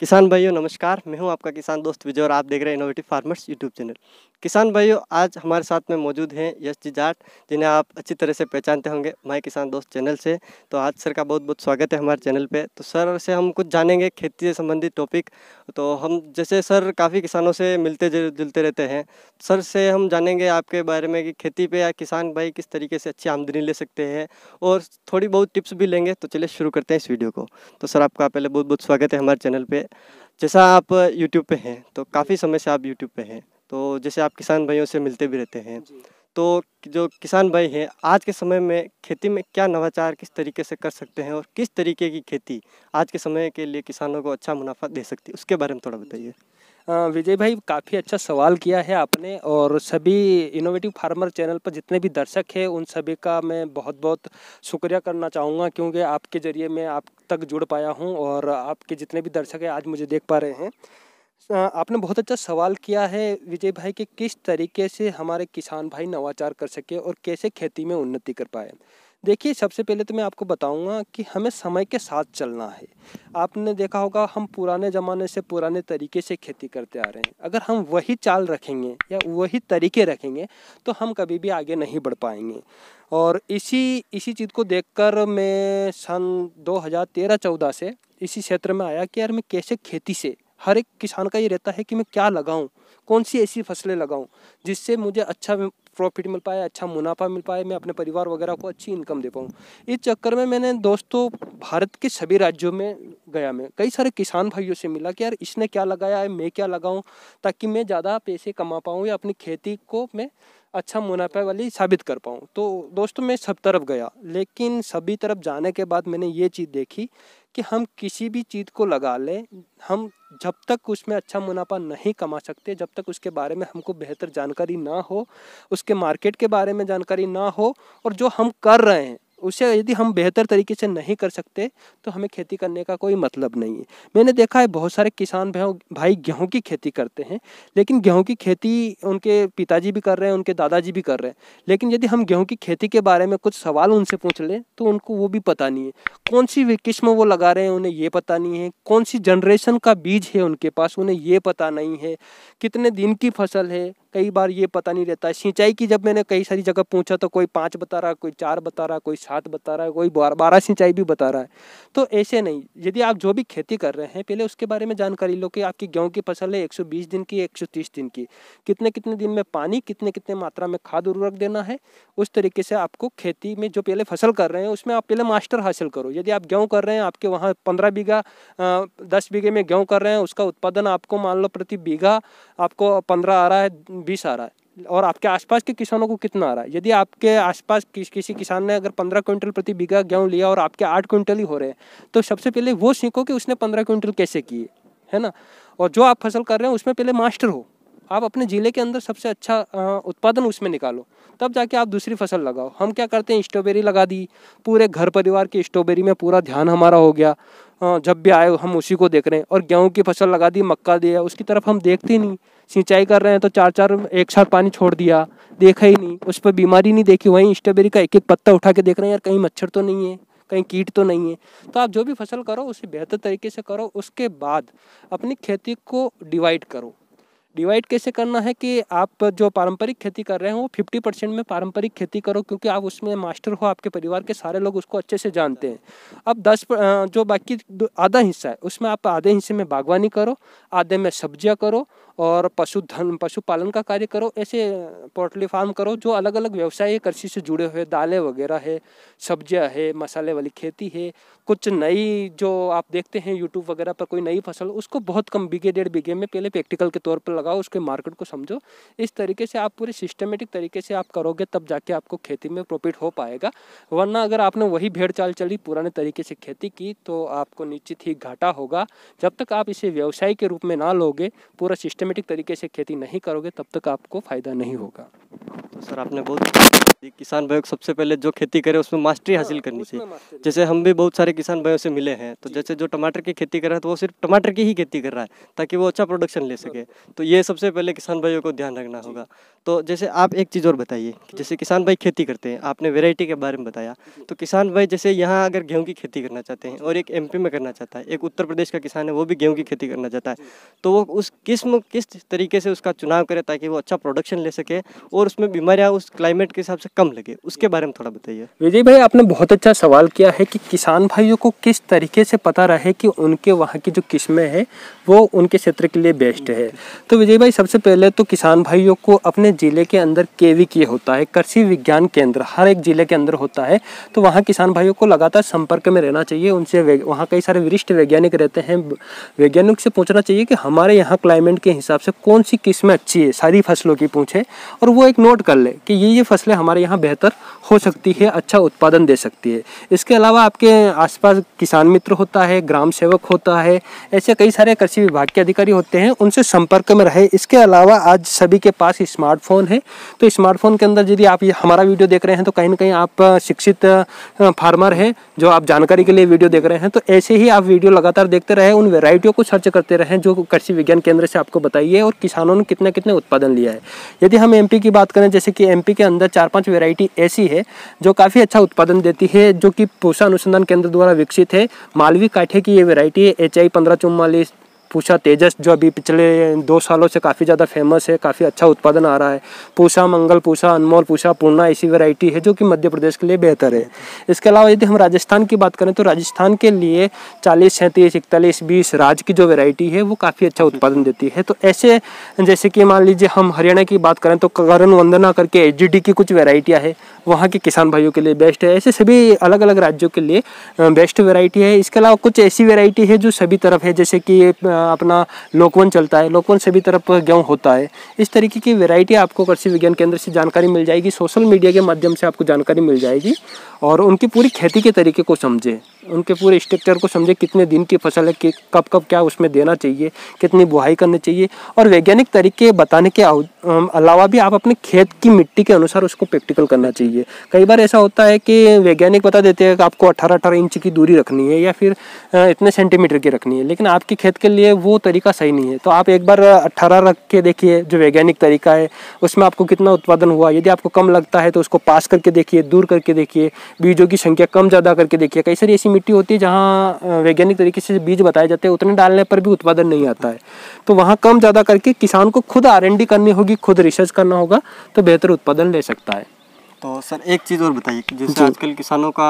किसान भाइयों नमस्कार मैं हूं आपका किसान दोस्त विजय और आप देख रहे हैं इनोवेटिव फार्मर्स यूट्यूब चैनल किसान भाइयों आज हमारे साथ में मौजूद हैं यश जी जाट जिन्हें आप अच्छी तरह से पहचानते होंगे माई किसान दोस्त चैनल से तो आज सर का बहुत बहुत स्वागत है हमारे चैनल पे तो सर से हम कुछ जानेंगे खेती से संबंधित टॉपिक तो हम जैसे सर काफ़ी किसानों से मिलते जुलते रहते हैं सर से हम जानेंगे आपके बारे में कि खेती पर या किसान भाई किस तरीके से अच्छी आमदनी ले सकते हैं और थोड़ी बहुत टिप्स भी लेंगे तो चलिए शुरू करते हैं इस वीडियो को तो सर आपका पहले बहुत बहुत स्वागत है हमारे चैनल पर जैसा आप यूट्यूब पे हैं तो काफ़ी समय से आप यूट्यूब पे हैं तो जैसे आप किसान भाइयों से मिलते भी रहते हैं तो जो किसान भाई हैं आज के समय में खेती में क्या नवाचार किस तरीके से कर सकते हैं और किस तरीके की खेती आज के समय के लिए किसानों को अच्छा मुनाफा दे सकती है उसके बारे में थोड़ा बताइए विजय भाई काफ़ी अच्छा सवाल किया है आपने और सभी इनोवेटिव फार्मर चैनल पर जितने भी दर्शक हैं उन सभी का मैं बहुत बहुत शुक्रिया करना चाहूँगा क्योंकि आपके ज़रिए मैं आप तक जुड़ पाया हूँ और आपके जितने भी दर्शक हैं आज मुझे देख पा रहे हैं आपने बहुत अच्छा सवाल किया है विजय भाई कि किस तरीके से हमारे किसान भाई नवाचार कर सके और कैसे खेती में उन्नति कर पाए। देखिए सबसे पहले तो मैं आपको बताऊँगा कि हमें समय के साथ चलना है। आपने देखा होगा हम पुराने ज़माने से पुराने तरीके से खेती करते आ रहे हैं। अगर हम वही चाल रखेंगे या वही तरीके रखेंगे तो हम कभी भी आगे नहीं बढ़ पाएंगे और इसी इसी चीज़ को देखकर मैं सन 2013-14 से इसी क्षेत्र में आया कि यार मैं कैसे खेती से हर एक किसान का ये रहता है कि मैं क्या लगाऊँ कौन सी ऐसी फसलें लगाऊँ जिससे मुझे अच्छा प्रॉफिट मिल पाए अच्छा मुनाफा मिल पाए मैं अपने परिवार वगैरह को अच्छी इनकम दे पाऊँ इस चक्कर में मैंने दोस्तों भारत के सभी राज्यों में गया मैं कई सारे किसान भाइयों से मिला कि यार इसने क्या लगाया है मैं क्या लगाऊँ ताकि मैं ज़्यादा पैसे कमा पाऊँ या अपनी खेती को मैं अच्छा मुनाफा वाली साबित कर पाऊँ तो दोस्तों मैं सब तरफ गया लेकिन सभी तरफ जाने के बाद मैंने ये चीज़ देखी कि हम किसी भी चीज़ को लगा लें हम जब तक उसमें अच्छा मुनाफा नहीं कमा सकते जब तक उसके बारे में हमको बेहतर जानकारी ना हो उसके मार्केट के बारे में जानकारी ना हो और जो हम कर रहे हैं उसे यदि हम बेहतर तरीके से नहीं कर सकते तो हमें खेती करने का कोई मतलब नहीं है मैंने देखा है बहुत सारे किसान भाई गेहूं की खेती करते हैं लेकिन गेहूं की खेती उनके पिताजी भी कर रहे हैं उनके दादाजी भी कर रहे हैं लेकिन यदि हम गेहूं की खेती के बारे में कुछ सवाल उनसे पूछ लें तो उनको वो भी पता नहीं है कौन सी किस्म वो लगा रहे हैं उन्हें ये पता नहीं है कौन सी जनरेशन का बीज है उनके पास उन्हें ये पता नहीं है कितने दिन की फसल है कई बार ये पता नहीं रहता सिंचाई की जब मैंने कई सारी जगह पूछा तो कोई पाँच बता रहा कोई चार बता रहा कोई छात बता रहा है कोई बारह सिंचाई भी बता रहा है तो ऐसे नहीं यदि आप जो भी खेती कर रहे हैं पहले उसके बारे में जानकारी लो कि आपकी गेहूँ की फसल है 120 दिन की 130 दिन की कितने कितने दिन में पानी कितने कितने मात्रा में खाद उर्वरक देना है उस तरीके से आपको खेती में जो पहले फसल कर रहे हैं उसमें आप पहले मास्टर हासिल करो यदि आप गेहूँ कर रहे हैं आपके वहाँ पंद्रह बीघा दस बीघे में गेहूँ कर रहे हैं उसका उत्पादन आपको मान लो प्रति बीघा आपको पंद्रह आ रहा है बीस आ रहा है और आपके आसपास के किसानों को कितना आ रहा है यदि आपके आसपास किस किसी किसान ने अगर पंद्रह क्विंटल प्रति बीघा गेहूँ लिया और आपके आठ क्विंटल ही हो रहे हैं तो सबसे पहले वो सीखो कि उसने पंद्रह क्विंटल कैसे किए है ना और जो आप फसल कर रहे हैं उसमें पहले मास्टर हो आप अपने ज़िले के अंदर सबसे अच्छा उत्पादन उसमें निकालो तब जाके आप दूसरी फसल लगाओ हम क्या करते हैं स्ट्रॉबेरी लगा दी पूरे घर परिवार की स्ट्रॉबेरी में पूरा ध्यान हमारा हो गया जब भी आए हम उसी को देख रहे हैं और गेहूँ की फसल लगा दी मक्का दिया उसकी तरफ हम देखते नहीं सिंचाई कर रहे हैं तो चार चार एक साथ पानी छोड़ दिया देखा ही नहीं उस पर बीमारी नहीं देखी वहीं स्ट्रॉबेरी का एक एक पत्ता उठा के देख रहे हैं यार कहीं मच्छर तो नहीं है कहीं कीट तो नहीं है तो आप जो भी फसल करो उसे बेहतर तरीके से करो उसके बाद अपनी खेती को डिवाइड करो डिवाइड कैसे करना है कि आप जो पारंपरिक खेती कर रहे हैं वो फिफ्टी परसेंट में पारंपरिक खेती करो क्योंकि आप उसमें मास्टर हो आपके परिवार के सारे लोग उसको अच्छे से जानते हैं अब दस जो बाकी आधा हिस्सा है उसमें आप आधे हिस्से में बागवानी करो आधे में सब्जियाँ करो और पशुधन पशुपालन का कार्य करो ऐसे पोल्ट्री फार्म करो जो अलग अलग व्यवसाय कृषि से जुड़े हुए दालें वगैरह है सब्जियां है मसाले वाली खेती है कुछ नई जो आप देखते हैं यूट्यूब वगैरह पर कोई नई फसल उसको बहुत कम बीघे डेढ़ बीघे में पहले प्रैक्टिकल के तौर पर लगाओ उसके मार्केट को समझो इस तरीके से आप पूरे सिस्टमेटिक तरीके से आप करोगे तब जाके आपको खेती में प्रॉफिट हो पाएगा वरना अगर आपने वही भेड़ चाल चली पुराने तरीके से खेती की तो आपको निश्चित ही घाटा होगा जब तक आप इसे व्यवसाय के रूप में ना लोगे पूरा सिस्टमेटिक तरीके से खेती नहीं करोगे तब तक आपको फ़ायदा नहीं होगा तो सर आपने बहुत किसान भाइयों को सबसे पहले जो खेती करे उसमें मास्टरी हाँ, हासिल करनी चाहिए जैसे हम भी बहुत सारे किसान भाइयों से मिले हैं तो जैसे जो टमाटर की खेती कर रहा है तो वो सिर्फ टमाटर की ही खेती कर रहा है ताकि वो अच्छा प्रोडक्शन ले सके तो ये सबसे पहले किसान भाइयों को ध्यान रखना होगा तो जैसे आप एक चीज़ और बताइए जैसे हम्म। किसान भाई खेती करते हैं आपने वेराइटी के बारे में बताया तो किसान भाई जैसे यहाँ अगर गेहूँ की खेती करना चाहते हैं और एक एम में करना चाहता है एक उत्तर प्रदेश का किसान है वो भी गेहूँ की खेती करना चाहता है तो वो उस किस्म किस तरीके से उसका चुनाव करे ताकि वो अच्छा प्रोडक्शन ले सके और उसमें बीमारियाँ उस क्लाइमेट के हिसाब से सा कम लगे उसके बारे में थोड़ा बताइए विजय भाई आपने बहुत अच्छा सवाल किया है कि किसान भाइयों को किस तरीके से पता रहे कि उनके वहाँ की जो किस्में हैं वो उनके क्षेत्र के लिए बेस्ट है तो विजय भाई सबसे पहले तो किसान भाइयों को अपने ज़िले के अंदर केवी किए होता है कृषि विज्ञान केंद्र हर एक ज़िले के अंदर होता है तो वहाँ किसान भाइयों को लगातार संपर्क में रहना चाहिए उनसे वहाँ कई सारे वरिष्ठ वैज्ञानिक रहते हैं वैज्ञानिक से पूछना चाहिए कि हमारे यहाँ क्लाइमेट के हिसाब से कौन सी किस्में अच्छी है सारी फसलों की पूछे और वो एक नोट कर ले कि ये ये फसलें हमारे हमारे यहाँ बेहतर हो सकती है अच्छा उत्पादन दे सकती है इसके अलावा आपके आसपास किसान मित्र होता है ग्राम सेवक होता है ऐसे कई सारे कृषि विभाग के अधिकारी होते हैं उनसे संपर्क में रहे इसके अलावा आज सभी के पास स्मार्टफोन है तो स्मार्टफोन के अंदर यदि आप हमारा वीडियो देख रहे हैं तो कहीं ना कहीं आप शिक्षित फार्मर हैं जो आप जानकारी के लिए वीडियो देख रहे हैं तो ऐसे ही आप वीडियो लगातार देखते रहे उन वेराइटियों को सर्च करते रहे जो कृषि विज्ञान केंद्र से आपको बताइए और किसानों ने कितने कितने उत्पादन लिया है यदि हम एमपी की बात करें जैसे कि एमपी के अंदर चार पांच पाँच वेराइटी ऐसी है जो काफ़ी अच्छा उत्पादन देती है जो कि पूषा अनुसंधान केंद्र द्वारा विकसित है मालवी काठे की ये वेराइटी है एच आई पंद्रह चौवालीस पूषा तेजस जो अभी पिछले दो सालों से काफ़ी ज़्यादा फेमस है काफ़ी अच्छा उत्पादन आ रहा है पूषा मंगल पूषा अनमोल पूषा पूर्णा ऐसी वैरायटी है जो कि मध्य प्रदेश के लिए बेहतर है इसके अलावा यदि हम राजस्थान की बात करें तो राजस्थान के लिए चालीस सैंतीस इकतालीस बीस राज की जो वेराइटी है वो काफ़ी अच्छा उत्पादन देती है तो ऐसे जैसे कि मान लीजिए हम हरियाणा की बात करें तो करण वंदना करके एच की कुछ वेराइटियाँ है वहाँ के किसान भाइयों के लिए बेस्ट है ऐसे सभी अलग अलग राज्यों के लिए बेस्ट वेराइटी है इसके अलावा कुछ ऐसी वेराइटी है जो सभी तरफ है जैसे कि अपना लोकवन चलता है लोकवन सभी तरफ गेहूँ होता है इस तरीके की वेरायटी आपको कृषि विज्ञान केंद्र से जानकारी मिल जाएगी सोशल मीडिया के माध्यम से आपको जानकारी मिल जाएगी और उनकी पूरी खेती के तरीके को समझें उनके पूरे स्ट्रक्चर को समझे कितने दिन की फसल है कि कब कब क्या उसमें देना चाहिए कितनी बुहाई करनी चाहिए और वैज्ञानिक तरीके बताने के अलावा भी आप अपने खेत की मिट्टी के अनुसार उसको प्रैक्टिकल करना चाहिए कई बार ऐसा होता है कि वैज्ञानिक बता देते हैं कि आपको अठारह अठारह इंच की दूरी रखनी है या फिर इतने सेंटीमीटर की रखनी है लेकिन आपके खेत के लिए वो तरीका सही नहीं है तो आप एक बार अट्ठारह रख के देखिए जो वैज्ञानिक तरीका है उसमें आपको कितना उत्पादन हुआ यदि आपको कम लगता है तो उसको पास करके देखिए दूर करके देखिए बीजों की संख्या कम ज़्यादा करके देखिए कई सारी ऐसी मिट्टी होती है जहाँ वैज्ञानिक तरीके से बीज बताए जाते हैं उतने डालने पर भी उत्पादन नहीं आता है तो वहाँ कम ज़्यादा करके किसान को खुद आर करनी होगी होगी खुद रिसर्च करना होगा तो बेहतर उत्पादन ले सकता है तो सर एक चीज़ और बताइए जैसे आजकल किसानों का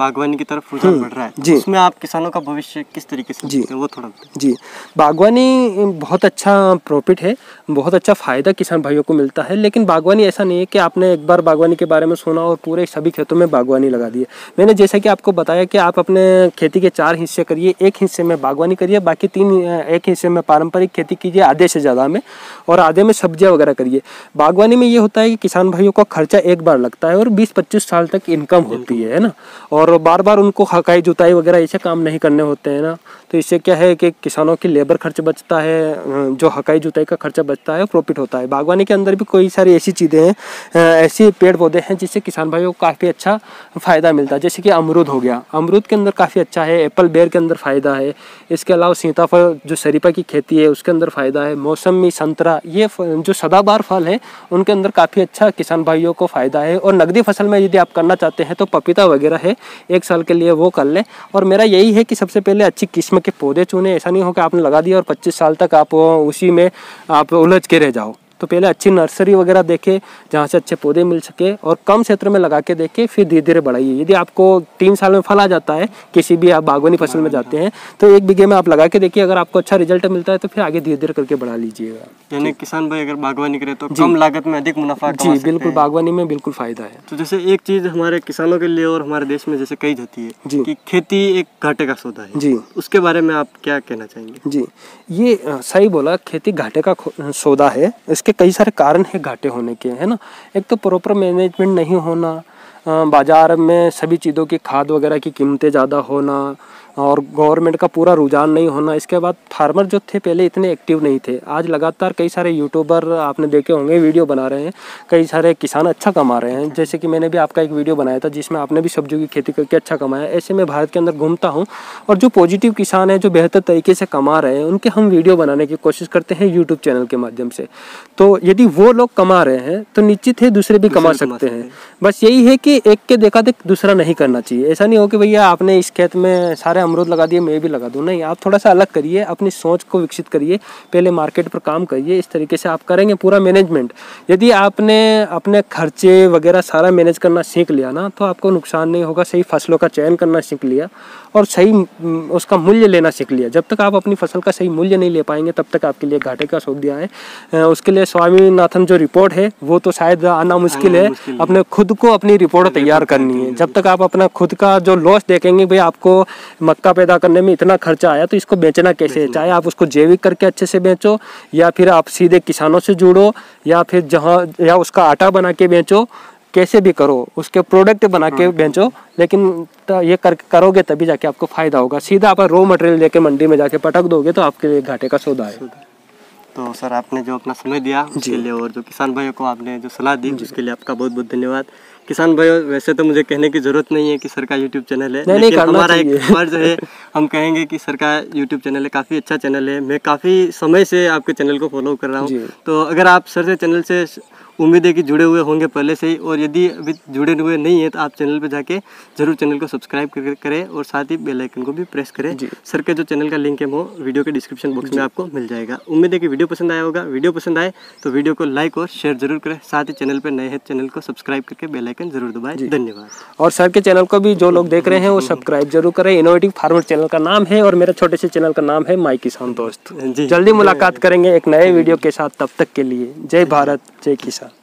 बागवानी की तरफ रुझान हम्म, बढ़ रहा है जी उसमें आप किसानों का भविष्य किस तरीके से जी वो थोड़ा जी बागवानी बहुत अच्छा प्रॉफिट है बहुत अच्छा फ़ायदा किसान भाइयों को मिलता है लेकिन बागवानी ऐसा नहीं है कि आपने एक बार बागवानी के बारे में सुना और पूरे सभी खेतों में बागवानी लगा दी है मैंने जैसा कि आपको बताया कि आप अपने खेती के चार हिस्से करिए एक हिस्से में बागवानी करिए बाकी तीन एक हिस्से में पारंपरिक खेती कीजिए आधे से ज़्यादा में और आधे में सब्जियाँ वगैरह करिए बागवानी में ये होता है कि किसान भाइयों का खर्चा एक बार लगता है और 20-25 साल तक इनकम होती है ना और बार बार उनको हकाई जुताई वगैरह ऐसे काम नहीं करने होते हैं ना तो इससे क्या है कि किसानों की लेबर खर्च बचता है जो हकाई जुताई का खर्चा बचता है प्रॉफिट होता है बागवानी के अंदर भी कई सारी ऐसी चीज़ें हैं ऐसे पेड़ पौधे हैं जिससे किसान भाइयों को काफ़ी अच्छा फ़ायदा मिलता है जैसे कि अमरूद हो गया अमरूद के अंदर काफ़ी अच्छा है एप्पल बेर के अंदर फ़ायदा है इसके अलावा सीताफल जो शरीफा की खेती है उसके अंदर फ़ायदा है मौसमी संतरा ये जो सदाबार फल है उनके अंदर काफ़ी अच्छा किसान भाइयों को फ़ायदा है और नकदी फसल में यदि आप करना चाहते हैं तो पपीता वगैरह है एक साल के लिए वो कर लें और मेरा यही है कि सबसे पहले अच्छी किस्म के पौधे चुने ऐसा नहीं हो कि आपने लगा दिया और पच्चीस साल तक आप उसी में आप उलझ के रह जाओ तो पहले अच्छी नर्सरी वगैरह देखें जहाँ से अच्छे पौधे मिल सके और कम क्षेत्र में लगा के देखें फिर धीरे धीरे बढ़ाइए यदि आपको तीन साल में फल आ जाता है किसी भी आप बागवानी फसल में जाते हैं तो एक बीघे में आप लगा के देखिए अगर आपको अच्छा रिजल्ट मिलता है तो फिर आगे धीरे धीरे करके बढ़ा लीजिएगा यानी किसान भाई अगर बागवानी करे तो कम लागत में अधिक मुनाफा जी बिल्कुल बागवानी में बिल्कुल फायदा है तो जैसे एक चीज हमारे किसानों के लिए और हमारे देश में जैसे कही जाती है जी की खेती एक घाटे का सौदा है जी उसके बारे में आप क्या कहना चाहेंगे जी ये सही बोला खेती घाटे का सौदा है इसके इसके कई सारे कारण है घाटे होने के है ना एक तो प्रॉपर मैनेजमेंट नहीं होना बाज़ार में सभी चीज़ों की खाद वगैरह की कीमतें ज़्यादा होना और गवर्नमेंट का पूरा रुझान नहीं होना इसके बाद फार्मर जो थे पहले इतने एक्टिव नहीं थे आज लगातार कई सारे यूट्यूबर आपने देखे होंगे वीडियो बना रहे हैं कई सारे किसान अच्छा कमा रहे हैं जैसे कि मैंने भी आपका एक वीडियो बनाया था जिसमें आपने भी सब्जियों की खेती करके अच्छा कमाया ऐसे में भारत के अंदर घूमता हूँ और जो पॉजिटिव किसान है जो बेहतर तरीके से कमा रहे हैं उनके हम वीडियो बनाने की कोशिश करते हैं यूट्यूब चैनल के माध्यम से तो यदि वो लोग कमा रहे हैं तो निश्चित है दूसरे भी कमा सकते हैं बस यही है कि एक के देखा देख दूसरा नहीं करना चाहिए ऐसा नहीं हो कि भैया आपने इस खेत में सारे मैंने अमरूद लगा दिए मैं भी लगा दूँ नहीं आप थोड़ा सा अलग करिए अपनी सोच को विकसित करिए पहले मार्केट पर काम करिए इस तरीके से आप करेंगे पूरा मैनेजमेंट यदि आपने अपने खर्चे वगैरह सारा मैनेज करना सीख लिया ना तो आपको नुकसान नहीं होगा सही फसलों का चयन करना सीख लिया और सही उसका मूल्य लेना सीख लिया जब तक आप अपनी फसल का सही मूल्य नहीं ले पाएंगे तब तक आपके लिए घाटे का सौ दिया है उसके लिए स्वामीनाथन जो रिपोर्ट है वो तो शायद आना मुश्किल है अपने खुद को अपनी रिपोर्ट तैयार करनी है जब तक आप अपना खुद का जो लॉस देखेंगे भाई आपको मक्का पैदा करने में इतना खर्चा आया तो इसको बेचना कैसे है चाहे आप उसको जैविक करके अच्छे से बेचो या फिर आप सीधे किसानों से जुड़ो या फिर जहाँ या उसका आटा बना के बेचो कैसे भी करो उसके प्रोडक्ट बना के हाँ। बेचो लेकिन ये कर करोगे तभी जाके आपको फायदा होगा सीधा आप रॉ मटेरियल लेके मंडी में जाके पटक दोगे तो आपके लिए घाटे का सौदा है तो सर आपने जो अपना समय दिया उसके लिए और जो किसान भाइयों को आपने जो सलाह दी जिसके लिए आपका बहुत बहुत धन्यवाद किसान भाई वैसे तो मुझे कहने की जरूरत नहीं है कि सरकार यूट्यूब चैनल है नहीं, लेकिन हमारा एक बार जो है हम कहेंगे कि सरकार यूट्यूब चैनल है काफ़ी अच्छा चैनल है मैं काफ़ी समय से आपके चैनल को फॉलो कर रहा हूँ तो अगर आप सर से चैनल से उम्मीद है कि जुड़े हुए होंगे पहले से ही और यदि अभी जुड़े हुए नहीं है तो आप चैनल पर जाके जरूर चैनल को सब्सक्राइब करें और साथ ही बेल आइकन को भी प्रेस करें सर के जो चैनल का लिंक है वो वीडियो के डिस्क्रिप्शन बॉक्स में आपको मिल जाएगा उम्मीद है कि वीडियो पसंद आया होगा वीडियो पसंद आए तो वीडियो को लाइक और शेयर जरूर करें साथ ही चैनल पर नए हैं चैनल तो को सब्सक्राइब करके बेलाइक बेलाइकन जरूर दबाए धन्यवाद और सर के चैनल को भी जो लोग देख रहे हैं वो सब्सक्राइब जरूर करें इनोवेटिव फार्मर चैनल का नाम है और मेरे छोटे से चैनल का नाम है माई किसान दोस्त जल्दी मुलाकात करेंगे एक नए वीडियो के साथ तब तक के लिए जय भारत जय किसान